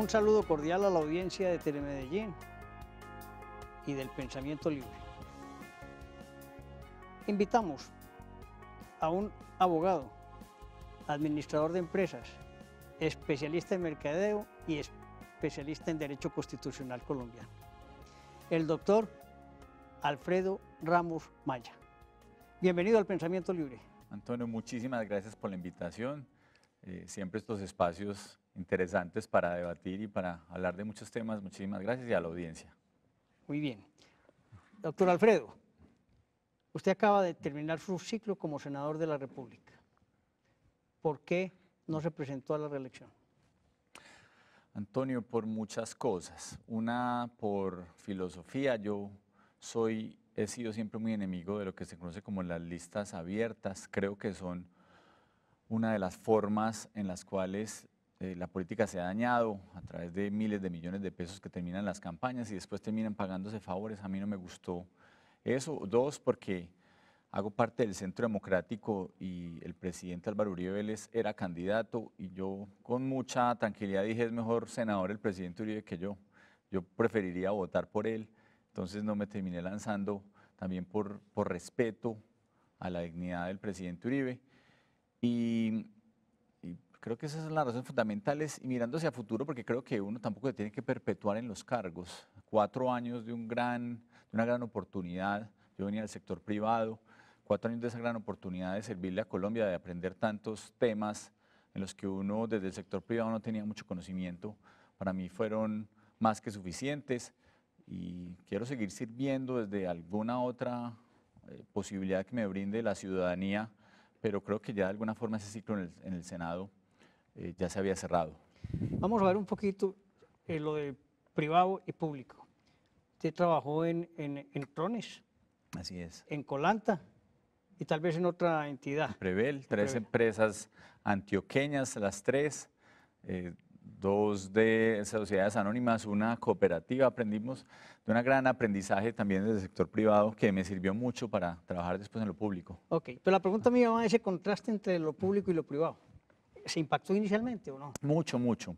Un saludo cordial a la audiencia de Telemedellín y del Pensamiento Libre. Invitamos a un abogado, administrador de empresas, especialista en mercadeo y especialista en Derecho Constitucional colombiano, el doctor Alfredo Ramos Maya. Bienvenido al Pensamiento Libre. Antonio, muchísimas gracias por la invitación. Eh, siempre estos espacios interesantes para debatir y para hablar de muchos temas. Muchísimas gracias y a la audiencia. Muy bien. Doctor Alfredo, usted acaba de terminar su ciclo como senador de la República. ¿Por qué no se presentó a la reelección? Antonio, por muchas cosas. Una, por filosofía. Yo soy, he sido siempre muy enemigo de lo que se conoce como las listas abiertas. Creo que son una de las formas en las cuales eh, la política se ha dañado a través de miles de millones de pesos que terminan las campañas y después terminan pagándose favores. A mí no me gustó eso. Dos, porque hago parte del Centro Democrático y el presidente Álvaro Uribe Vélez era candidato y yo con mucha tranquilidad dije, es mejor senador el presidente Uribe que yo. Yo preferiría votar por él. Entonces no me terminé lanzando también por, por respeto a la dignidad del presidente Uribe. Y Creo que esas son las razones fundamentales y mirando hacia futuro, porque creo que uno tampoco se tiene que perpetuar en los cargos. Cuatro años de, un gran, de una gran oportunidad, yo venía del sector privado, cuatro años de esa gran oportunidad de servirle a Colombia, de aprender tantos temas en los que uno desde el sector privado no tenía mucho conocimiento, para mí fueron más que suficientes y quiero seguir sirviendo desde alguna otra eh, posibilidad que me brinde la ciudadanía, pero creo que ya de alguna forma ese ciclo en el Senado eh, ya se había cerrado. Vamos a ver un poquito eh, lo de privado y público. Usted trabajó en, en, en Así es. En Colanta y tal vez en otra entidad. Prevel, tres empresas antioqueñas, las tres, eh, dos de sociedades anónimas, una cooperativa. Aprendimos de una gran aprendizaje también del sector privado que me sirvió mucho para trabajar después en lo público. Ok, pero la pregunta mía va a ese contraste entre lo público y lo privado. ¿Se impactó inicialmente o no? Mucho, mucho.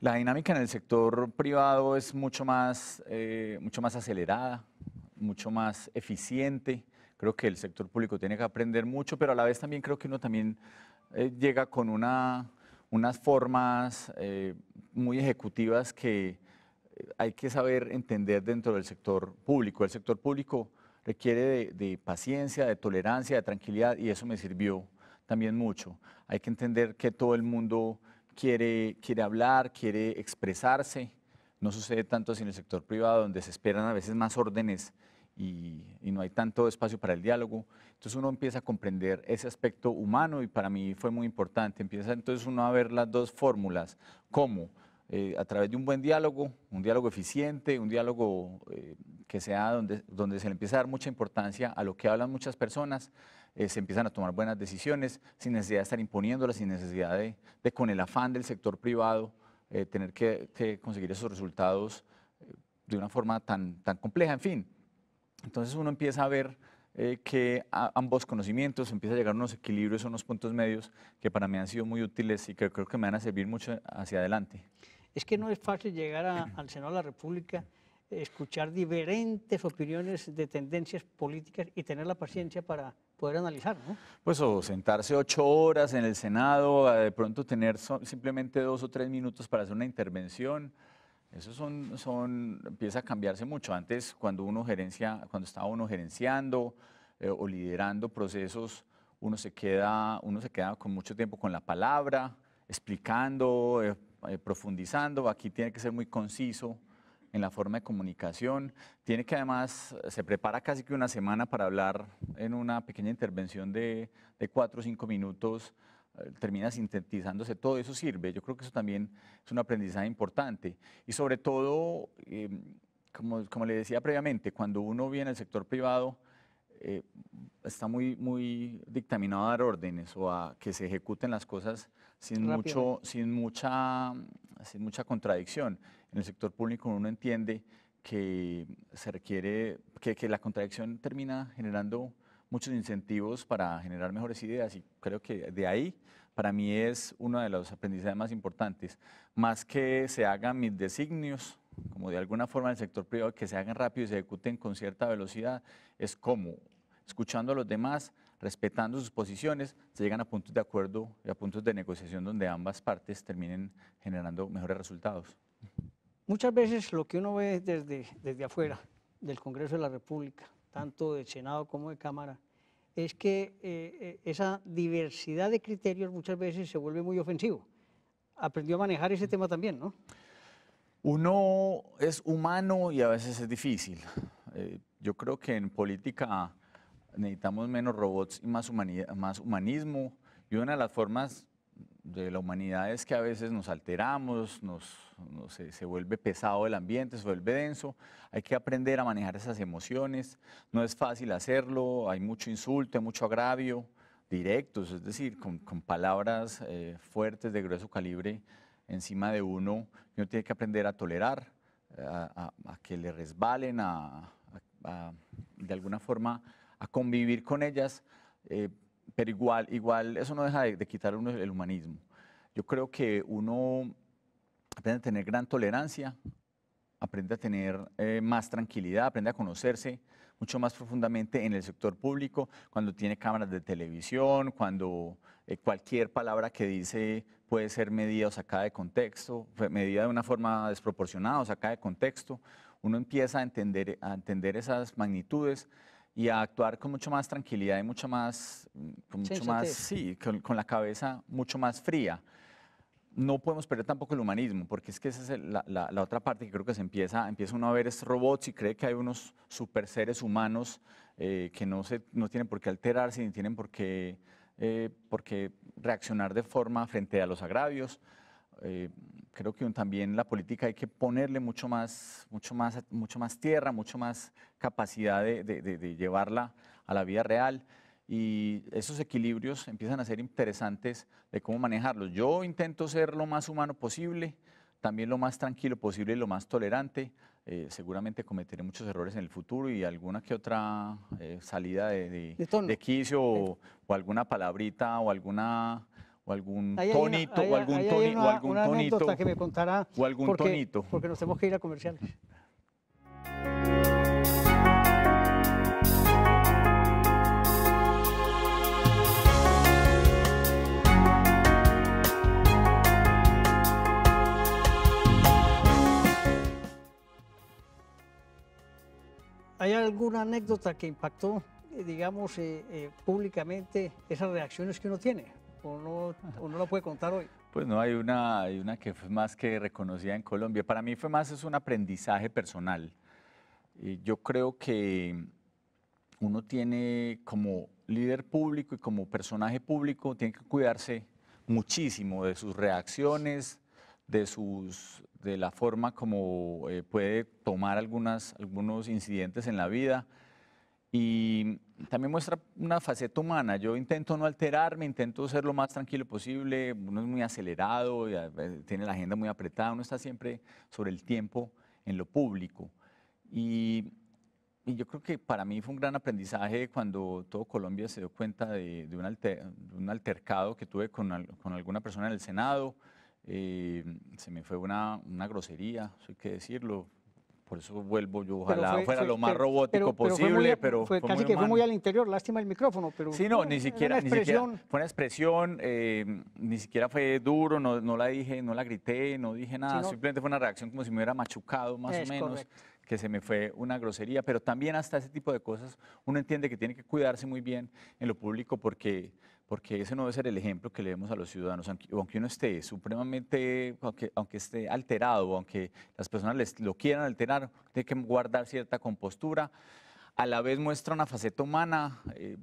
La dinámica en el sector privado es mucho más, eh, mucho más acelerada, mucho más eficiente. Creo que el sector público tiene que aprender mucho, pero a la vez también creo que uno también eh, llega con una, unas formas eh, muy ejecutivas que hay que saber entender dentro del sector público. El sector público requiere de, de paciencia, de tolerancia, de tranquilidad y eso me sirvió también mucho. Hay que entender que todo el mundo quiere, quiere hablar, quiere expresarse. No sucede tanto así en el sector privado, donde se esperan a veces más órdenes y, no hay tanto espacio para el diálogo. Entonces uno empieza a comprender ese aspecto humano y para mí fue muy importante. Empieza entonces uno a ver las dos fórmulas, cómo eh, a través de un buen diálogo, un diálogo eficiente, un diálogo eh, que sea donde, donde se le empieza a dar mucha importancia a lo que hablan muchas personas, eh, se empiezan a tomar buenas decisiones sin necesidad de estar imponiéndolas, sin necesidad de, con el afán del sector privado, eh, tener que, conseguir esos resultados eh, de una forma tan, tan compleja, en fin. Entonces uno empieza a ver que ambos conocimientos empieza a llegar a unos equilibrios, a unos puntos medios que para mí han sido muy útiles y que creo que me van a servir mucho hacia adelante. Es que no es fácil llegar al Senado de la República, escuchar diferentes opiniones de tendencias políticas y tener la paciencia para poder analizar, ¿no? Pues o sentarse ocho horas en el Senado, de pronto tener simplemente dos o tres minutos para hacer una intervención. Eso son, son, empieza a cambiarse mucho. Antes, cuando uno gerencia, cuando estaba uno gerenciando eh, o liderando procesos, uno se queda, uno se queda con mucho tiempo con la palabra, explicando, eh, eh, profundizando. Aquí tiene que ser muy conciso en la forma de comunicación. Tiene que además, se prepara casi que una semana para hablar en una pequeña intervención de, cuatro o cinco minutos, eh, termina sintetizándose, todo eso sirve. Yo creo que eso también es un aprendizaje importante. Y sobre todo, em, como, como le decía previamente, cuando uno viene al sector privado, eh, está muy, muy dictaminado a dar órdenes o a que se ejecuten las cosas sin, mucho, sin, mucha, sin mucha contradicción en el sector público uno entiende que se requiere, que, la contradicción termina generando muchos incentivos para generar mejores ideas y creo que de ahí para mí es uno de los aprendizajes más importantes. Más que se hagan mis designios, como de alguna forma en el sector privado, que se hagan rápido y se ejecuten con cierta velocidad, es como escuchando a los demás, respetando sus posiciones, se llegan a puntos de acuerdo y a puntos de negociación donde ambas partes terminen generando mejores resultados. Muchas veces lo que uno ve desde, desde afuera del Congreso de la República, tanto del Senado como de Cámara, es que eh, eh, esa diversidad de criterios muchas veces se vuelve muy ofensivo. Aprendió a manejar ese tema también, ¿no? Uno es humano y a veces es difícil. Eh, yo creo que en política necesitamos menos robots y más, humanidad, más humanismo. Y una de las formas de la humanidad es que a veces nos alteramos, nos, se, vuelve pesado el ambiente, se vuelve denso. Hay que aprender a manejar esas emociones. No es fácil hacerlo, hay mucho insulto, hay mucho agravio, directos, es decir, con, palabras eh, fuertes de grueso calibre encima de uno. Uno tiene que aprender a tolerar, eh, a, que le resbalen, a, de alguna forma a convivir con ellas. Eh, pero igual, igual eso no deja de, quitar uno el humanismo. Yo creo que uno aprende a tener gran tolerancia, aprende a tener eh, más tranquilidad, aprende a conocerse mucho más profundamente en el sector público, cuando tiene cámaras de televisión, cuando eh, cualquier palabra que dice puede ser medida o sacada de contexto, medida de una forma desproporcionada o sacada de contexto. Uno empieza a entender, a entender esas magnitudes y a actuar con mucho más tranquilidad y mucho más, mm, con mucho más, sí, con, la cabeza mucho más fría. No podemos perder tampoco el humanismo, porque es que esa es la, la, otra parte que creo que se empieza, empieza uno a ver es robots y cree que hay unos super seres humanos eh, que no, se, no tienen por qué alterarse ni tienen por qué, eh, por qué reaccionar de forma frente a los agravios. Eh, creo que también la política hay que ponerle mucho más, mucho más, mucho más tierra, mucho más capacidad de, llevarla a la vida real y esos equilibrios empiezan a ser interesantes de cómo manejarlos. Yo intento ser lo más humano posible, también lo más tranquilo posible y lo más tolerante. Eh, seguramente cometeré muchos errores en el futuro y alguna que otra eh, salida de, quicio o, alguna palabrita o alguna o algún tonito, o algún o algún tonito, que me contará o algún porque, tonito, porque nos tenemos que ir a comerciales. ¿Hay alguna anécdota que impactó, eh, digamos, eh, eh, públicamente esas reacciones que uno tiene? ¿O no lo puede contar hoy. Pues no, hay una, hay una que fue más que reconocida en Colombia. Para mí fue más es un aprendizaje personal. yo creo que uno tiene como líder público y como personaje público, tiene que cuidarse muchísimo de sus reacciones, de, sus, de la forma como eh, puede tomar algunos incidentes en la vida y también muestra una faceta humana. Yo intento no alterarme, intento ser lo más tranquilo posible, uno es muy acelerado, eh, tiene la agenda muy apretada, uno está siempre sobre el tiempo en lo público. Y, yo creo que para mí fue un gran aprendizaje cuando todo Colombia se dio cuenta de, un, altercado que tuve con, con, alguna persona en el Senado. Eh, se me fue una, una grosería, hay que decirlo, por eso vuelvo yo, ojalá fuera lo más robótico posible, pero... Fue, casi que fue muy al interior, lástima el micrófono, pero... Sí, no, ni, siquiera, Fue una expresión, eh, ni siquiera fue duro, no, no, la dije, no la grité, no dije nada, simplemente fue una reacción como si me hubiera machucado más o menos. que se me fue una grosería, pero también hasta ese tipo de cosas uno entiende que tiene que cuidarse muy bien en lo público porque porque ese no debe ser el ejemplo que le demos a los ciudadanos, aunque, uno esté supremamente, aunque, esté alterado, aunque las personas les, lo quieran alterar, tiene que guardar cierta compostura, a la vez muestra una faceta humana. Eh,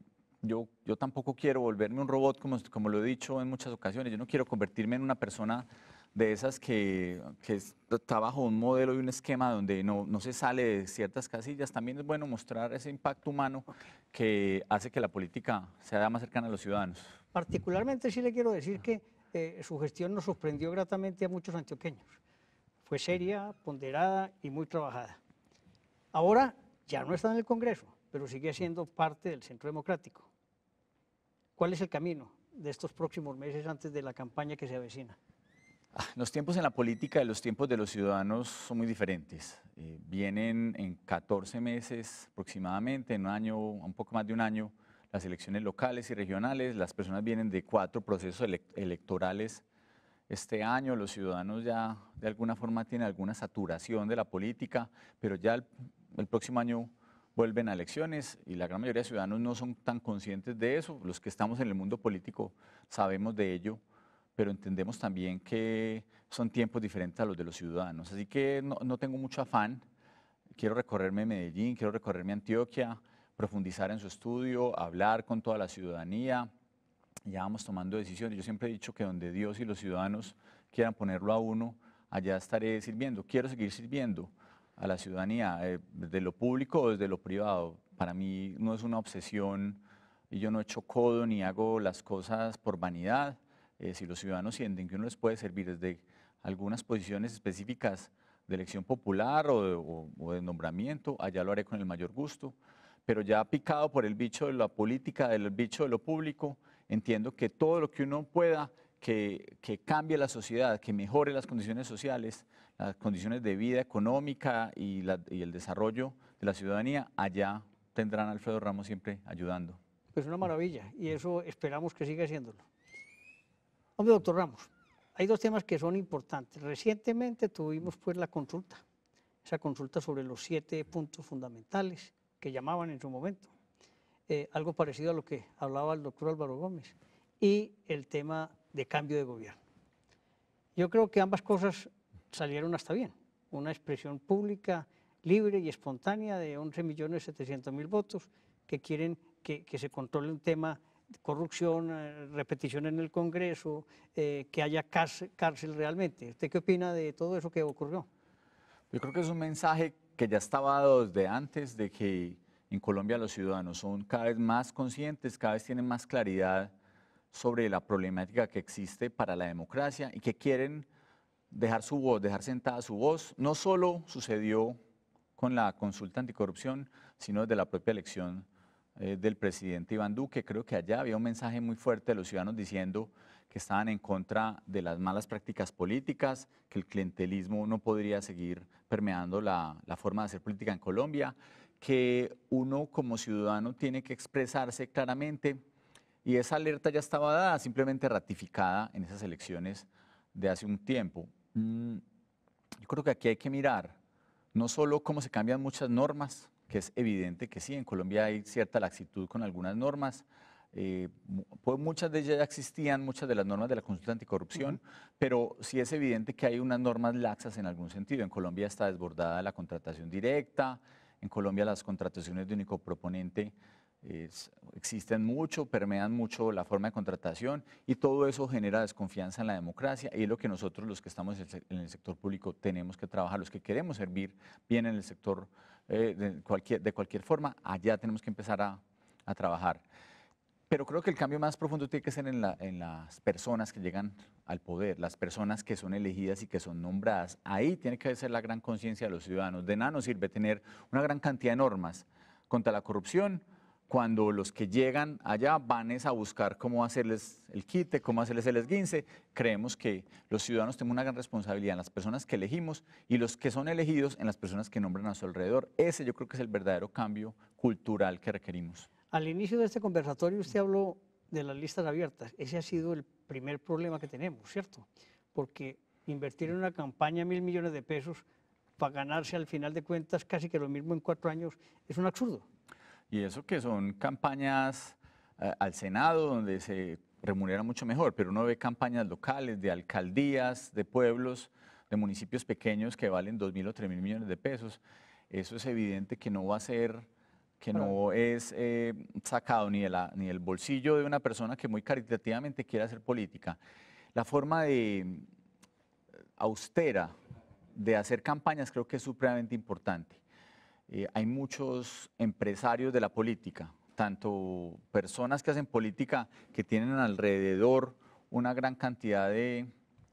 yo, yo tampoco quiero volverme un robot, como, como lo he dicho en muchas ocasiones, yo no quiero convertirme en una persona de esas que, que, está bajo un modelo y un esquema donde no, se sale de ciertas casillas, también es bueno mostrar ese impacto humano que hace que la política sea más cercana a los ciudadanos. Particularmente sí le quiero decir que eh, su gestión nos sorprendió gratamente a muchos antioqueños. Fue seria, ponderada y muy trabajada. Ahora ya no está en el Congreso, pero sigue siendo parte del Centro Democrático. ¿Cuál es el camino de estos próximos meses antes de la campaña que se avecina? Ah, los tiempos en la política y los tiempos de los ciudadanos son muy diferentes. Eh, vienen en 14 meses aproximadamente, en un año, un poco más de un año, las elecciones locales y regionales. Las personas vienen de cuatro procesos electorales este año. Los ciudadanos ya de alguna forma tienen alguna saturación de la política, pero ya el próximo año vuelven a elecciones y la gran mayoría de ciudadanos no son tan conscientes de eso. Los que estamos en el mundo político sabemos de ello pero entendemos también que son tiempos diferentes a los de los ciudadanos. Así que no, tengo mucho afán. Quiero recorrerme Medellín, quiero recorrerme Antioquia, profundizar en su estudio, hablar con toda la ciudadanía. Ya vamos tomando decisiones. Yo siempre he dicho que donde Dios y los ciudadanos quieran ponerlo a uno, allá estaré sirviendo. Quiero seguir sirviendo a la ciudadanía, eh, desde lo público o desde lo privado. Para mí no es una obsesión y yo no echo codo ni hago las cosas por vanidad. Eh, si los ciudadanos sienten que uno les puede servir desde algunas posiciones específicas de elección popular o de, nombramiento, allá lo haré con el mayor gusto, pero ya picado por el bicho de la política, del bicho de lo público, entiendo que todo lo que uno pueda que, cambie la sociedad, que mejore las condiciones sociales, las condiciones de vida económica y, el desarrollo de la ciudadanía, allá tendrán a Alfredo Ramos siempre ayudando. Es pues una maravilla y eso esperamos que siga haciéndolo doctor Ramos, hay dos temas que son importantes. Recientemente tuvimos pues la consulta, esa consulta sobre los siete puntos fundamentales que llamaban en su momento, eh, algo parecido a lo que hablaba el doctor Álvaro Gómez, y el tema de cambio de gobierno. Yo creo que ambas cosas salieron hasta bien. Una expresión pública, libre y espontánea de 11.700.000 votos que quieren que, que se controle un tema corrupción, eh, repetición en el Congreso, eh, que haya cárcel realmente. ¿Usted qué opina de todo eso que ocurrió? Yo creo que es un mensaje que ya estaba dado desde antes de que en Colombia los ciudadanos son cada vez más conscientes, cada vez tienen más claridad sobre la problemática que existe para la democracia y que quieren dejar su voz, dejar sentada su voz. No solo sucedió con la consulta anticorrupción, sino desde la propia elección eh, del presidente Iván Duque. Creo que allá había un mensaje muy fuerte de los ciudadanos diciendo que estaban en contra de las malas prácticas políticas, que el clientelismo no podría seguir permeando la, forma de hacer política en Colombia, que uno como ciudadano tiene que expresarse claramente y esa alerta ya estaba dada, simplemente ratificada en esas elecciones de hace un tiempo. Mm, yo creo que aquí hay que mirar no solo cómo se cambian muchas normas, que es evidente que sí, en Colombia hay cierta laxitud con algunas normas. Eh, pues muchas de ellas ya existían, muchas de las normas de la consulta anticorrupción, pero sí es evidente que hay unas normas laxas en algún sentido. En Colombia está desbordada la contratación directa, en Colombia las contrataciones de único proponente existen mucho, permean mucho la forma de contratación y todo eso genera desconfianza en la democracia y es lo que nosotros los que estamos en el sector público tenemos que trabajar, los que queremos servir bien en el sector eh, de, cualquier, de cualquier forma, allá tenemos que empezar a, a trabajar. Pero creo que el cambio más profundo tiene que ser en, en, las personas que llegan al poder, las personas que son elegidas y que son nombradas. Ahí tiene que ser la gran conciencia de los ciudadanos. De nada nos sirve tener una gran cantidad de normas contra la corrupción, cuando los que llegan allá van es a buscar cómo hacerles el quite, cómo hacerles el esguince. Creemos que los ciudadanos tenemos una gran responsabilidad en las personas que elegimos y los que son elegidos en las personas que nombran a su alrededor. Ese yo creo que es el verdadero cambio cultural que requerimos. Al inicio de este conversatorio usted habló de las listas abiertas. Ese ha sido el primer problema que tenemos, ¿cierto? Porque invertir en una campaña mil millones de pesos para ganarse al final de cuentas casi que lo mismo en cuatro años es un absurdo. Y eso que son campañas eh, al Senado, donde se remunera mucho mejor, pero uno ve campañas locales, de alcaldías, de pueblos, de municipios pequeños que valen 2.000 o 3.000 millones de pesos. Eso es evidente que no va a ser, que no es eh, sacado ni, de del bolsillo de una persona que muy caritativamente quiere hacer política. La forma de eh, austera de hacer campañas creo que es supremamente importante. Eh, hay muchos empresarios de la política, tanto personas que hacen política que tienen alrededor una gran cantidad de,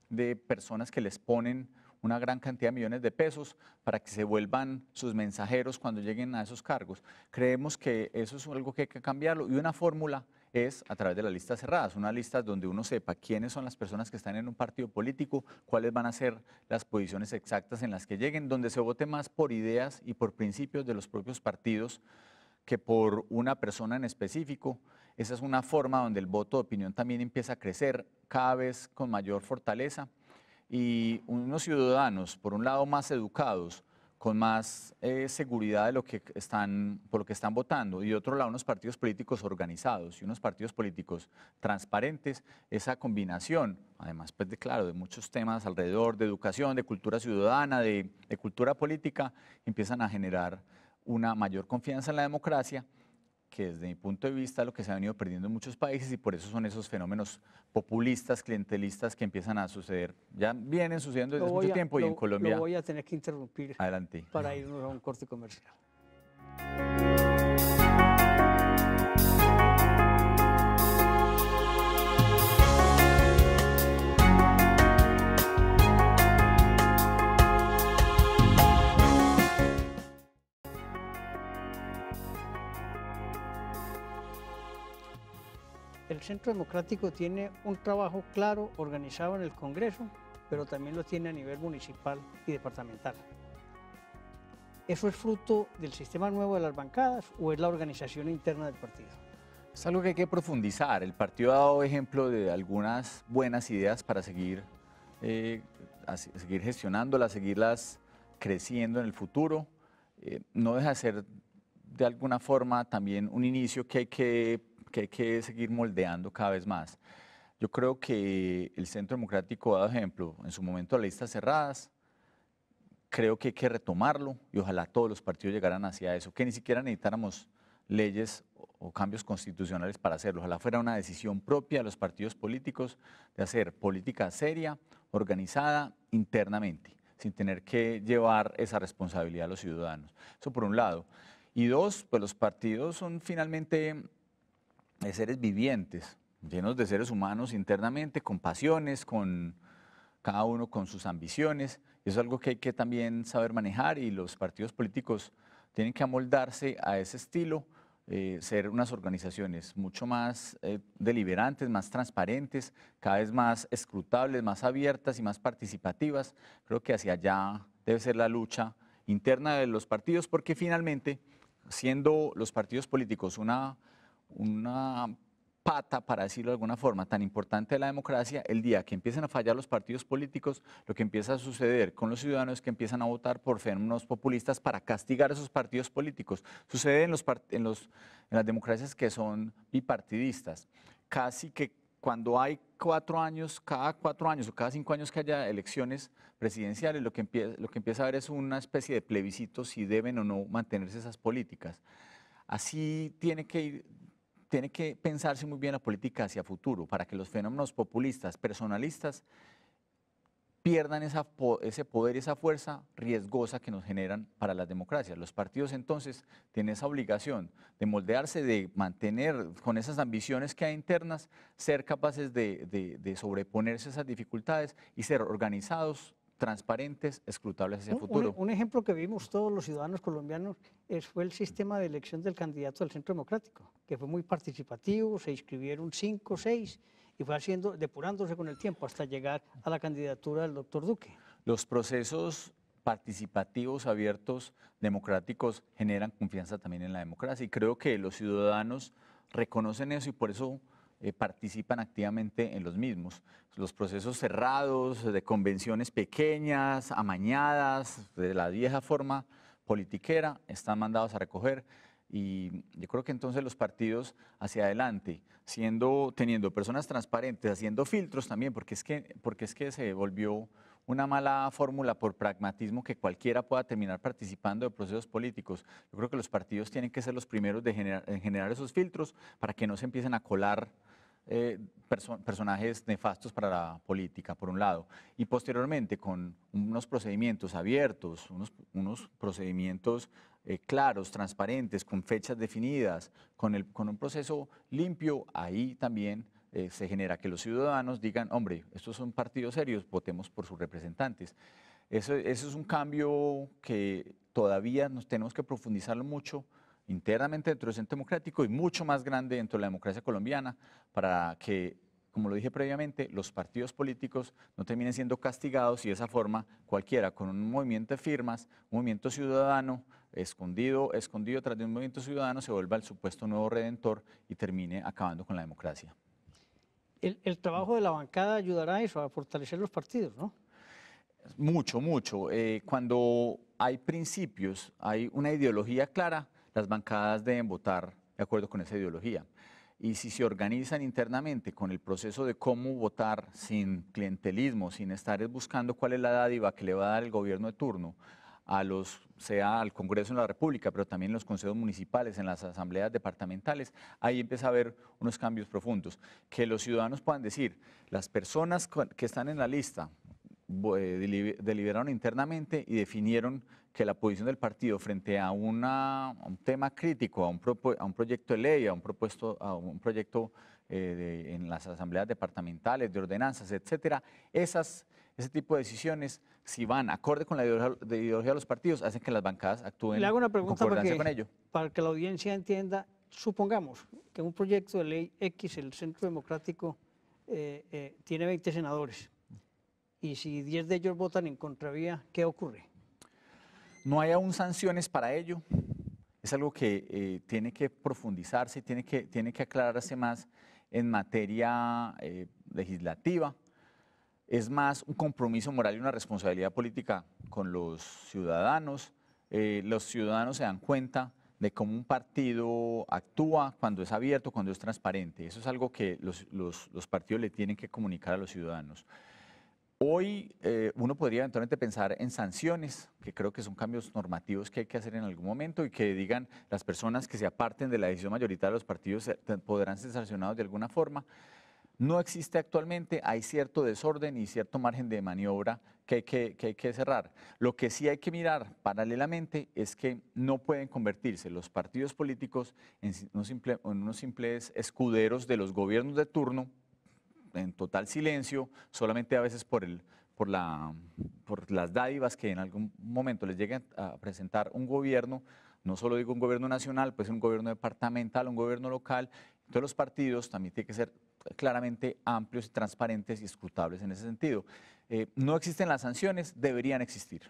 de personas que les ponen una gran cantidad de millones de pesos para que se vuelvan sus mensajeros cuando lleguen a esos cargos. Creemos que eso es algo que hay que cambiarlo y una fórmula es a través de las listas cerradas, una listas donde uno sepa quiénes son las personas que están en un partido político, cuáles van a ser las posiciones exactas en las que lleguen, donde se vote más por ideas y por principios de los propios partidos que por una persona en específico. Esa es una forma donde el voto de opinión también empieza a crecer cada vez con mayor fortaleza y unos ciudadanos, por un lado, más educados, con más eh, seguridad de lo que están, por lo que están votando. Y de otro lado, unos partidos políticos organizados y unos partidos políticos transparentes, esa combinación, además, pues, de claro, de muchos temas alrededor, de educación, de cultura ciudadana, de cultura política, empiezan a generar una mayor confianza en la democracia que desde mi punto de vista lo que se ha venido perdiendo en muchos países y por eso son esos fenómenos populistas, clientelistas que empiezan a suceder. Ya vienen sucediendo desde mucho tiempo y en Colombia... Lo voy a tener que interrumpir Adelante. para irnos a un corte comercial. Centro Democrático tiene un trabajo claro, organizado en el Congreso, pero también lo tiene a nivel municipal y departamental. ¿Eso es fruto del sistema nuevo de las bancadas o es la organización interna del partido? Es algo que hay que profundizar. El partido ha dado ejemplo de algunas buenas ideas para seguir, eh, seguir gestionándolas, seguirlas creciendo en el futuro. Eh, no deja de ser de alguna forma también un inicio que hay que que hay que seguir moldeando cada vez más. Yo creo que el Centro Democrático ha dado ejemplo en su momento a listas cerradas. Creo que hay que retomarlo y ojalá todos los partidos llegaran hacia eso, que ni siquiera necesitáramos leyes o cambios constitucionales para hacerlo. Ojalá fuera una decisión propia de los partidos políticos de hacer política seria, organizada internamente, sin tener que llevar esa responsabilidad a los ciudadanos. Eso por un lado. Y dos, pues los partidos son finalmente de seres vivientes, llenos de seres humanos internamente, con pasiones, con cada uno con sus ambiciones. es algo que hay que también saber manejar y los partidos políticos tienen que amoldarse a ese estilo, eh, ser unas organizaciones mucho más eh, deliberantes, más transparentes, cada vez más escrutables, más abiertas y más participativas. Creo que hacia allá debe ser la lucha interna de los partidos porque finalmente, siendo los partidos políticos una una pata, para decirlo de alguna forma, tan importante de la democracia, el día que empiecen a fallar los partidos políticos, lo que empieza a suceder con los ciudadanos es que empiezan a votar por fenómenos populistas para castigar a esos partidos políticos. Sucede en, los, en, los, en las democracias que son bipartidistas. Casi que cuando hay cuatro años, cada cuatro años o cada cinco años que haya elecciones presidenciales, lo que empieza, lo que empieza a haber es una especie de plebiscito si deben o no mantenerse esas políticas. Así tiene que ir tiene que pensarse muy bien la política hacia futuro para que los fenómenos populistas, personalistas, pierdan ese poder y esa fuerza riesgosa que nos generan para las democracias. Los partidos entonces tienen esa obligación de moldearse, de mantener con esas ambiciones que hay internas, ser capaces de, de sobreponerse a esas dificultades y ser organizados transparentes, escrutables hacia el futuro. Un, ejemplo que vimos todos los ciudadanos colombianos es, fue el sistema de elección del candidato del Centro Democrático, que fue muy participativo, se inscribieron cinco, seis, y fue haciendo, depurándose con el tiempo hasta llegar a la candidatura del doctor Duque. Los procesos participativos, abiertos, democráticos, generan confianza también en la democracia, y creo que los ciudadanos reconocen eso y por eso eh, participan activamente en los mismos. Los procesos cerrados, de convenciones pequeñas, amañadas, de la vieja forma politiquera, están mandados a recoger. Y yo creo que entonces los partidos hacia adelante, siendo, teniendo personas transparentes, haciendo filtros también, porque es que, porque es que se volvió una mala fórmula por pragmatismo que cualquiera pueda terminar participando de procesos políticos. Yo creo que los partidos tienen que ser los primeros de en generar esos filtros para que no se empiecen a colar eh, personajes nefastos para la política, por un lado, y posteriormente con unos procedimientos abiertos, unos, unos procedimientos eh, claros, transparentes, con fechas definidas, con, el, con un proceso limpio, ahí también eh, se genera que los ciudadanos digan, hombre, estos son partidos serios, votemos por sus representantes. Eso, es un cambio que todavía nos tenemos que profundizarlo mucho internamente dentro del centro democrático y mucho más grande dentro de la democracia colombiana para que, como lo dije previamente, los partidos políticos no terminen siendo castigados y de esa forma cualquiera, con un movimiento de firmas, un movimiento ciudadano, escondido, escondido tras de un movimiento ciudadano, se vuelva el supuesto nuevo redentor y termine acabando con la democracia el, trabajo de la bancada ayudará a eso, a fortalecer los partidos, ¿no? Mucho, mucho. Eh, cuando hay principios, hay una ideología clara, las bancadas deben votar de acuerdo con esa ideología. Y si se organizan internamente con el proceso de cómo votar sin clientelismo, sin estar buscando cuál es la dádiva que le va a dar el gobierno de turno, a los, sea al Congreso de la República, pero también en los consejos municipales, en las asambleas departamentales, ahí empieza a haber unos cambios profundos. Que los ciudadanos puedan decir, las personas que están en la lista eh, deliberaron internamente y definieron que la posición del partido frente a, una, un tema crítico, a un, a un, proyecto de ley, a un, propuesto, a un proyecto eh, en las asambleas departamentales, de ordenanzas, etcétera, esas ese tipo de decisiones, si van acorde con la ideología de, los partidos, hacen que las bancadas actúen Le hago una pregunta en con ello. Para que la audiencia entienda, supongamos que un proyecto de ley X, el Centro Democrático, eh, eh, tiene 20 senadores y si 10 de ellos votan en contravía, ¿qué ocurre? No hay aún sanciones para ello. Es algo que eh, tiene que profundizarse, tiene que, tiene que aclararse más en materia legislativa es más un compromiso moral y una responsabilidad política con los ciudadanos. Eh, los ciudadanos se dan cuenta de cómo un partido actúa cuando es abierto, cuando es transparente. Eso es algo que los, partidos le tienen que comunicar a los ciudadanos. Hoy eh, uno podría eventualmente pensar en sanciones, que creo que son cambios normativos que hay que hacer en algún momento y que digan las personas que se aparten de la decisión mayoritaria de los partidos podrán ser sancionados de alguna forma no existe actualmente, hay cierto desorden y cierto margen de maniobra que hay que, cerrar. Lo que sí hay que mirar paralelamente es que no pueden convertirse los partidos políticos en unos, simples escuderos de los gobiernos de turno, en total silencio, solamente a veces por, el, por, la, por las dádivas que en algún momento les lleguen a presentar un gobierno. No solo digo un gobierno nacional, pues un gobierno departamental, un gobierno local. Entonces los partidos también tienen que ser claramente amplios, y transparentes y escrutables en ese sentido. Eh, no existen las sanciones, deberían existir.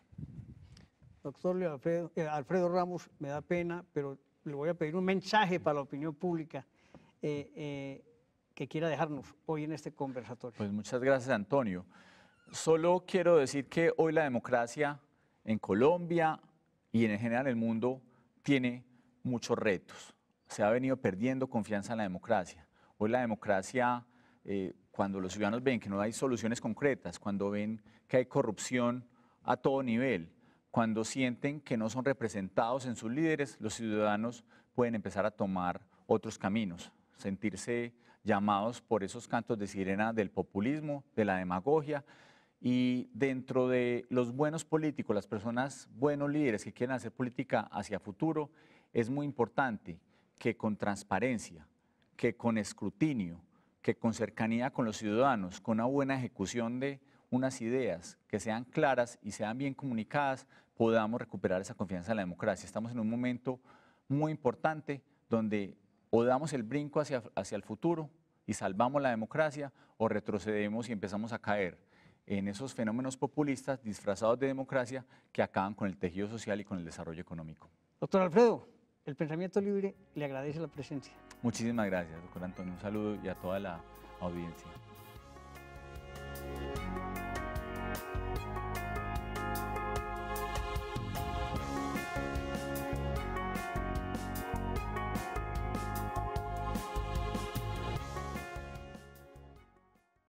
Doctor eh, Alfredo, Ramos, me da pena, pero le voy a pedir un mensaje para la opinión pública eh, que quiera dejarnos hoy en este conversatorio. Pues muchas gracias, Antonio. Solo quiero decir que hoy la democracia en Colombia y en general en el mundo tiene muchos retos. Se ha venido perdiendo confianza en la democracia Hoy pues, la democracia, eh, cuando los ciudadanos ven que no hay soluciones concretas, cuando ven que hay corrupción a todo nivel, cuando sienten que no son representados en sus líderes, los ciudadanos pueden empezar a tomar otros caminos, sentirse llamados por esos cantos de sirena del populismo, de la demagogia. Y dentro de los buenos políticos, las personas, buenos líderes que quieren hacer política hacia futuro, es muy importante que con transparencia, que con escrutinio, que con cercanía con los ciudadanos, con una buena ejecución de unas ideas que sean claras y sean bien comunicadas, podamos recuperar esa confianza en la democracia. Estamos en un momento muy importante donde o damos el brinco hacia, hacia el futuro y salvamos la democracia o retrocedemos y empezamos a caer en esos fenómenos populistas disfrazados de democracia que acaban con el tejido social y con el desarrollo económico. Doctor Alfredo, el pensamiento libre le agradece la presencia. Muchísimas gracias, doctor Antonio. Un saludo y a toda la audiencia.